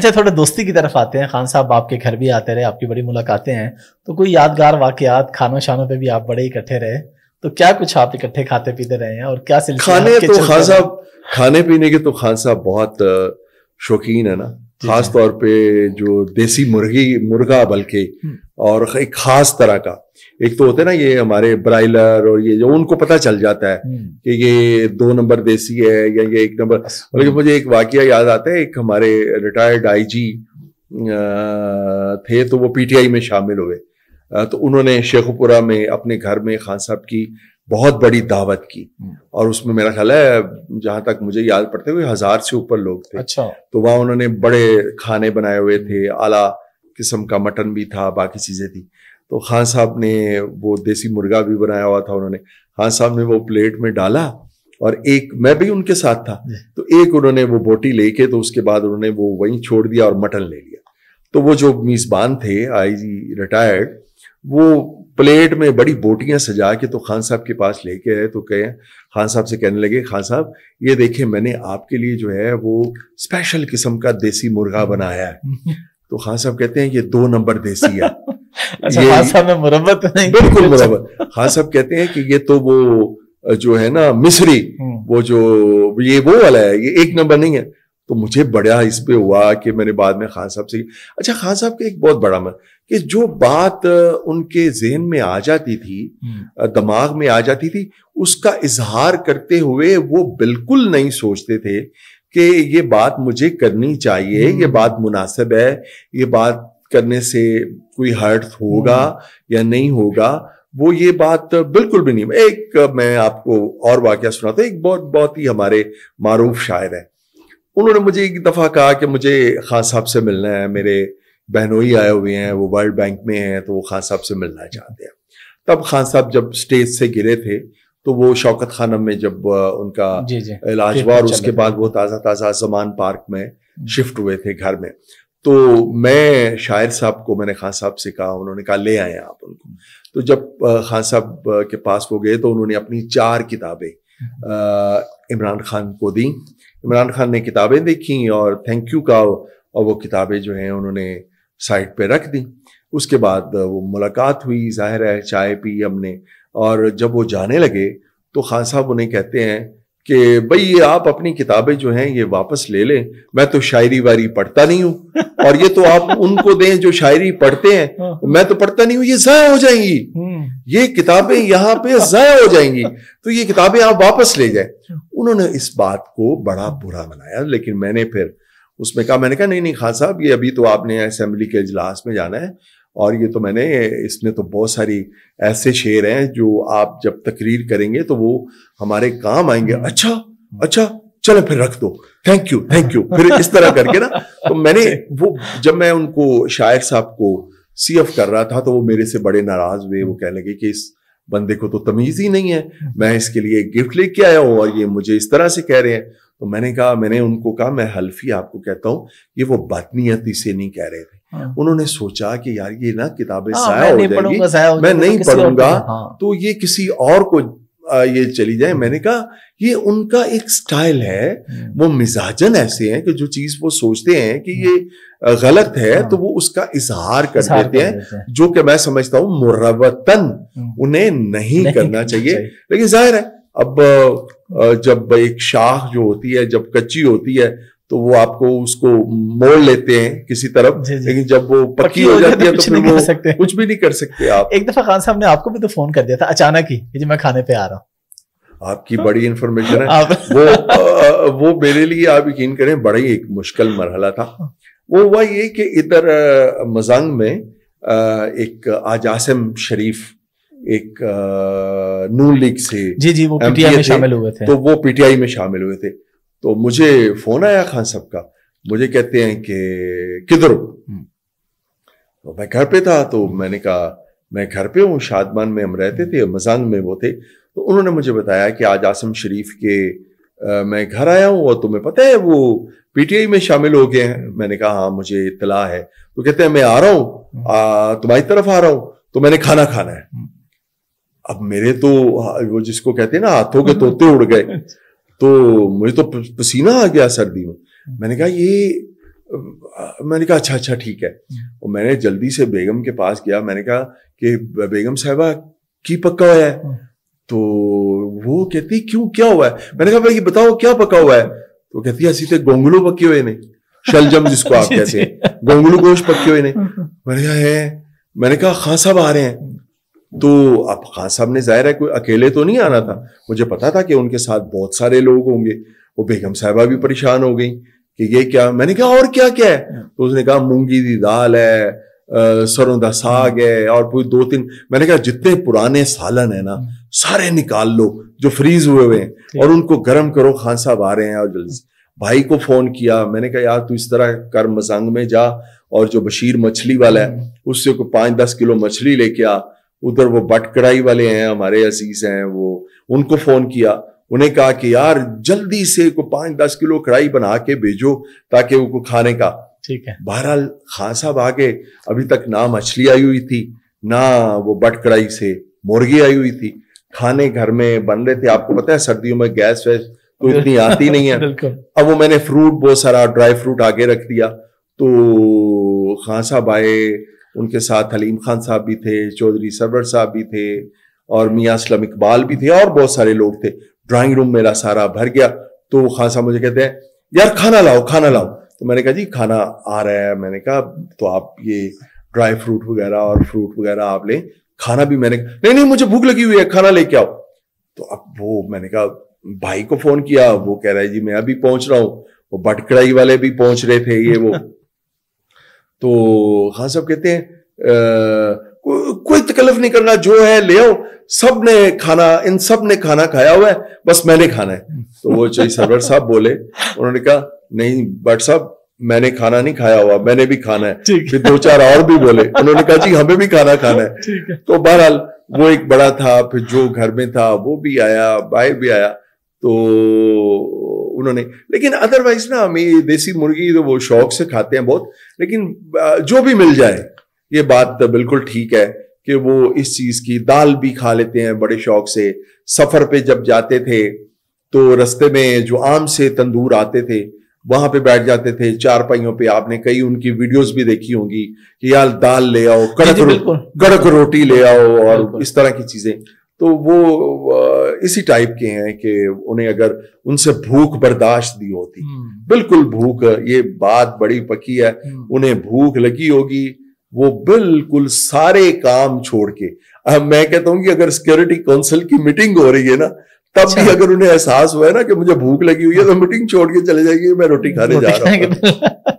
अच्छा थोड़े दोस्ती की तरफ आते हैं खान साहब आपके घर भी आते रहे आपकी बड़ी मुलाकातें हैं तो कोई यादगार वाकयात खानों शानों पे भी आप बड़े इकट्ठे रहे तो क्या कुछ आप इकट्ठे खाते पीते रहे हैं और क्या सिलसिला खाने तो खान साहब खाने पीने के तो खान साहब बहुत शौकीन है ना खास तौर पे जो देसी मुर्गी मुर्गा बल्कि हम्म। और एक खास तरह का एक तो होते ना ये हमारे ब्रायलर और ये जो उनको पता चल जाता है हम्म। कि ये दो नंबर देसी है या ये एक नंबर बल्कि मुझे एक वाक्य याद आता है एक हमारे रिटायर्ड आईजी थे तो वो पीटीआई में शामिल हुए तो उन्होंने शेखुपुरा में अपने घर में खान साहब की बहुत बड़ी दावत की हम्म। और उसमें मेरा ख्याल है जहां तक मुझे याद पड़ते हुए हजार से ऊपर लोग थे अच्छा तो वहां उन्होंने बड़े खाने बनाए हुए थे आला किस्म का मटन भी था बाकी चीजें थी तो खान साहब ने वो देसी मुर्गा भी बनाया हुआ था उन्होंने खान साहब ने वो प्लेट में डाला और एक मैं भी उनके साथ था तो एक उन्होंने वो बोटी लेके तो उसके बाद उन्होंने वो वहीं छोड़ दिया और मटन ले लिया तो वो जो मेज़बान थे आई जी रिटायर्ड वो प्लेट में बड़ी बोटियां सजा के तो खान साहब के पास लेके आए तो कहे खान साहब से कहने लगे खान साहब ये देखिए मैंने आपके लिए जो है वो स्पेशल किस्म का देसी मुर्गा बनाया है तो खान साहब कहते हैं ये दो नंबर देसी है अच्छा, ये मुरम्मत नहीं बिल्कुल अच्छा। मुरम्मत खान साहब कहते हैं कि ये तो वो जो है ना मिसरी हम्म। वो जो ये वो वाला है ये एक नंबर नहीं है तो मुझे बड़ा इस पे हुआ कि मैंने बाद में खान साहब से अच्छा खान साहब का एक बहुत बड़ा मन कि जो बात उनके जहन में आ जाती थी हम्म। दिमाग में आ जाती थी उसका इजहार करते हुए वो बिल्कुल नहीं सोचते थे कि ये बात मुझे करनी चाहिए ये हम्म। बात मुनासिब है ये बात करने से कोई हर्ट होगा हम्म। या नहीं होगा वो ये बात बिल्कुल भी नहीं एक मैं आपको और वाक्य सुनाता एक बहुत बहुत ही हमारे मारूफ शायर है उन्होंने मुझे एक दफ़ा कहा कि मुझे खान साहब से मिलना है मेरे बहनोई आए हुए हैं वो वर्ल्ड बैंक में हैं तो वो खान साहब से मिलना चाहते हैं तब खान साहब जब स्टेज से गिरे थे तो वो शौकत खानम में जब उनका इलाज हुआ और उसके बाद वो ताज़ा ताज़ा जमान पार्क में शिफ्ट हुए थे घर में तो मैं शायर साहब को मैंने खान साहब से कहा उन्होंने कहा ले आए आप उनको तो जब खान साहब के पास वो गए तो उन्होंने अपनी चार किताबें हम्म। इमरान खान को दी इमरान खान ने किताबें देखी और थैंक यू का और वो किताबें जो हैं उन्होंने साइट पे रख दी उसके बाद वो मुलाकात हुई जाहिर है चाय पी हमने और जब वो जाने लगे तो खान साहब उन्हें कहते हैं कि भाई आप अपनी किताबें जो हैं ये वापस ले लें मैं तो शायरी वारी पढ़ता नहीं हूं और ये तो आप उनको दें जो शायरी पढ़ते हैं हाँ। मैं तो पढ़ता नहीं हूँ ये जया हो जाएंगी हम्म। ये किताबें यहां पे जया हो जाएंगी तो ये किताबें आप वापस ले जाए अच्छा। उन्होंने इस बात को बड़ा बुरा बनाया लेकिन मैंने फिर उसमें कहा मैंने कहा नहीं नहीं खान साहब ये अभी तो आपने असेंबली के इजलास में जाना है और ये तो मैंने इसमें तो बहुत सारी ऐसे शेर हैं जो आप जब तकरीर करेंगे तो वो हमारे काम आएंगे हम्म। अच्छा अच्छा चलो फिर रख दो थैंक यू थैंक यू फिर इस तरह करके ना तो मैंने वो जब मैं उनको शायर साहब को सी एफ कर रहा था तो वो मेरे से बड़े नाराज हुए वो कहने लगे कि इस बंदे को तो तमीज ही नहीं है मैं इसके लिए गिफ्ट लेके आया हूँ और ये मुझे इस तरह से कह रहे हैं तो मैंने कहा मैंने उनको कहा मैं हल्फी आपको कहता हूं ये वो बातनीयती से नहीं कह रहे थे हाँ। उन्होंने सोचा कि यार ये ना किताबें हाँ, साया हो जाएगी मैं नहीं पढ़ूंगा हाँ। तो ये किसी और को ये चली जाए हम्म। मैंने कहा ये उनका एक स्टाइल है हम्म। वो मिजाजन ऐसे हैं कि जो चीज वो सोचते हैं कि हम्म। ये गलत है हाँ। तो वो उसका इजहार कर देते हैं जो कि मैं समझता हूं मुरवतन उन्हें नहीं, नहीं करना चाहिए लेकिन जाहिर है अब जब एक शाख जो होती है जब कच्ची होती है तो वो आपको उसको मोड़ लेते हैं किसी तरफ लेकिन जब वो पक्की, हो जाती है तो, तो फिर वो सकते कुछ भी नहीं कर सकते आप एक दफा खान साहब ने आपको भी तो फोन कर दिया था अचानक ही कि मैं खाने पे आ रहा हूँ आपकी बड़ी इन्फॉर्मेशन है वो वो मेरे लिए आप यकीन करें बड़ा ही एक मुश्किल मरहला था वो हुआ ये कि इधर मजंग में एक आज आसिम शरीफ एक नून लीग से जी जी वो पीटीआई में शामिल हुए थे तो वो पीटीआई में शामिल हुए थे तो मुझे फोन आया खान साहब का मुझे कहते हैं कि किधर हो हम्म। तो मैं घर पे था तो मैंने कहा मैं घर पे हूँ शादमान में हम रहते थे मजांग में वो थे तो उन्होंने मुझे बताया कि आज आसम शरीफ के आ, मैं घर आया हूँ और तुम्हें पता है वो पीटीआई में शामिल हो गए हैं मैंने कहा हाँ मुझे इतला है तो कहते हैं मैं आ रहा हूँ हम्म। तुम्हारी तरफ आ रहा हूँ तो मैंने खाना खाना है हम्म। अब मेरे तो वो जिसको कहते हैं ना हाथों के तोते उड़ गए अच्छा। तो मुझे तो पसीना आ गया सर्दी में मैंने कहा ये मैंने कहा अच्छा अच्छा ठीक है हम्म। और मैंने जल्दी से बेगम के पास गया मैंने कहा कि बेगम साहबा की पक्का हुआ है हम्म। तो वो कहती क्यों क्या हुआ है मैंने कहा भाई ये बताओ क्या पका हुआ है तो कहती तो है सीधे गोंगलो पके हुए ने शलजम जिसको आप कहते हैं गोंगलू गोश पके हुए ने हम्म। मैंने कहा है मैंने कहा खां साहब आ रहे हैं तो अब खान साहब ने जाहिर है कोई अकेले तो नहीं आना था मुझे पता था कि उनके साथ बहुत सारे लोग होंगे वो बेगम साहबा भी परेशान हो गई कि ये क्या मैंने कहा और क्या क्या है तो उसने कहा मूंगी दी दाल है सरों का साग है और कोई दो तीन मैंने कहा जितने पुराने सालन है ना सारे निकाल लो जो फ्रीज हुए हुए हैं और उनको गर्म करो खान साहब आ रहे हैं और भाई को फोन किया मैंने कहा यार तू इस तरह कर मसंग में जा और जो बशीर मछली वाला है हम्म। उससे को पांच दस किलो मछली लेके आ उधर वो बट कड़ाई वाले हैं हमारे अजीज हैं वो उनको फोन किया उन्हें कहा कि यार जल्दी से को पांच दस किलो कढ़ाई बना के भेजो ताकि उनको खाने का ठीक है बहरहाल खान साहब आगे अभी तक ना मछली आई हुई थी ना वो बट कढ़ाई से मुर्गी आई हुई थी खाने घर में बन रहे थे आपको पता है सर्दियों में गैस वैस तो इतनी आती नहीं है अब वो मैंने फ्रूट बहुत सारा ड्राई फ्रूट आगे रख दिया तो खान साहब आए उनके साथ हलीम खान साहब भी थे चौधरी सरवर साहब भी थे और मियाँ असलम इकबाल भी थे और बहुत सारे लोग थे ड्राइंग रूम मेरा सारा भर गया तो खान साहब मुझे कहते हैं यार खाना लाओ खाना लाओ तो मैंने कहा जी खाना आ रहा है मैंने कहा तो आप ये ड्राई फ्रूट वगैरह और फ्रूट वगैरह आप लें खाना भी मैंने नहीं नहीं मुझे भूख लगी हुई है खाना लेके आओ तो अब वो मैंने कहा भाई को फोन किया वो कह रहा है जी मैं अभी पहुंच रहा हूँ वो बटकड़ाई वाले भी पहुंच रहे थे ये वो तो खान साहब कहते हैं को, कोई तकलीफ नहीं करना जो है ले आओ सब ने खाना इन सब ने खाना खाया हुआ है बस मैंने खाना है तो वो चाहिए सरवर साहब बोले उन्होंने कहा नहीं बट साहब मैंने खाना नहीं खाया हुआ मैंने भी खाना है फिर दो चार और भी बोले उन्होंने कहा जी हमें भी खाना खाना है तो बहरहाल वो एक बड़ा था फिर जो घर में था वो भी आया बाहर भी आया तो उन्होंने लेकिन अदरवाइज ना हम ये देसी मुर्गी तो वो शौक से खाते हैं बहुत लेकिन जो भी मिल जाए ये बात तो बिल्कुल ठीक है कि वो इस चीज़ की दाल भी खा लेते हैं बड़े शौक से सफ़र पे जब जाते थे तो रस्ते में जो आम से तंदूर आते थे वहां पे बैठ जाते थे चार पाइयों पे आपने कई उनकी वीडियोस भी देखी होंगी कि यार दाल ले आओ कड़क रो, रोटी ले आओ और इस तरह की चीजें तो वो इसी टाइप के हैं कि उन्हें अगर उनसे भूख बर्दाश्त दी होती हम्म। बिल्कुल भूख ये बात बड़ी पकी है हम्म। उन्हें भूख लगी होगी वो बिल्कुल सारे काम छोड़ के अब मैं कहता हूं कि अगर सिक्योरिटी काउंसिल की मीटिंग हो रही है ना तब भी अच्छा। अगर उन्हें एहसास हुआ है ना कि मुझे भूख लगी हुई है तो मीटिंग हाँ। छोड़ के चले जाएगी मैं रोटी खाने जा रहा हूँ